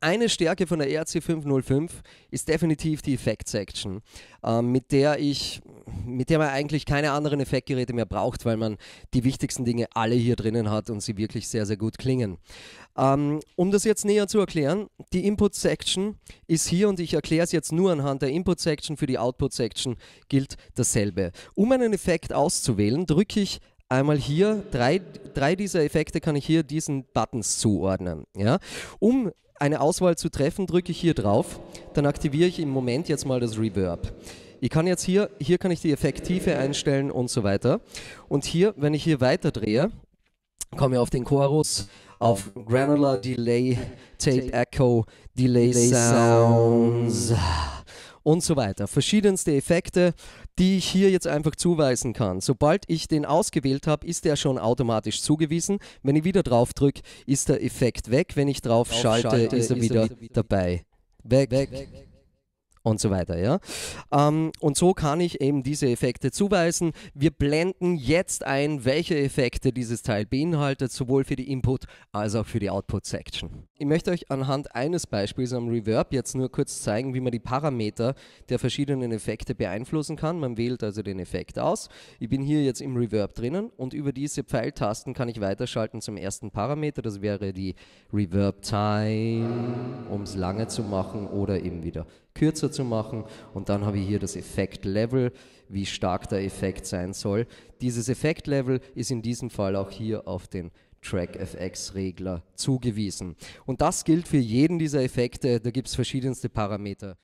Eine Stärke von der ERC 505 ist definitiv die Effekt Section, ähm, mit der ich, mit der man eigentlich keine anderen Effektgeräte mehr braucht, weil man die wichtigsten Dinge alle hier drinnen hat und sie wirklich sehr, sehr gut klingen. Ähm, um das jetzt näher zu erklären, die Input Section ist hier und ich erkläre es jetzt nur anhand der Input Section. Für die Output Section gilt dasselbe. Um einen Effekt auszuwählen, drücke ich einmal hier, drei, drei dieser Effekte kann ich hier diesen Buttons zuordnen. Ja? Um eine Auswahl zu treffen, drücke ich hier drauf, dann aktiviere ich im Moment jetzt mal das Reverb. Ich kann jetzt hier, hier kann ich die Effekttiefe einstellen und so weiter. Und hier, wenn ich hier weiter drehe, komme ich auf den Chorus, auf Granular Delay, Tape Echo, Delay Sounds und so weiter. Verschiedenste Effekte, die ich hier jetzt einfach zuweisen kann. Sobald ich den ausgewählt habe, ist der schon automatisch zugewiesen. Wenn ich wieder drauf drücke, ist der Effekt weg. Wenn ich drauf, drauf schalte, schalte, ist er, ist wieder, er wieder, dabei. weg. weg. weg und so weiter. Ja? Ähm, und so kann ich eben diese Effekte zuweisen. Wir blenden jetzt ein, welche Effekte dieses Teil beinhaltet, sowohl für die Input- als auch für die Output-Section. Ich möchte euch anhand eines Beispiels am Reverb jetzt nur kurz zeigen, wie man die Parameter der verschiedenen Effekte beeinflussen kann. Man wählt also den Effekt aus. Ich bin hier jetzt im Reverb drinnen und über diese Pfeiltasten kann ich weiterschalten zum ersten Parameter. Das wäre die Reverb Time es lange zu machen oder eben wieder kürzer zu machen. Und dann habe ich hier das Effekt-Level, wie stark der Effekt sein soll. Dieses Effekt-Level ist in diesem Fall auch hier auf den Track FX Regler zugewiesen. Und das gilt für jeden dieser Effekte. Da gibt es verschiedenste Parameter.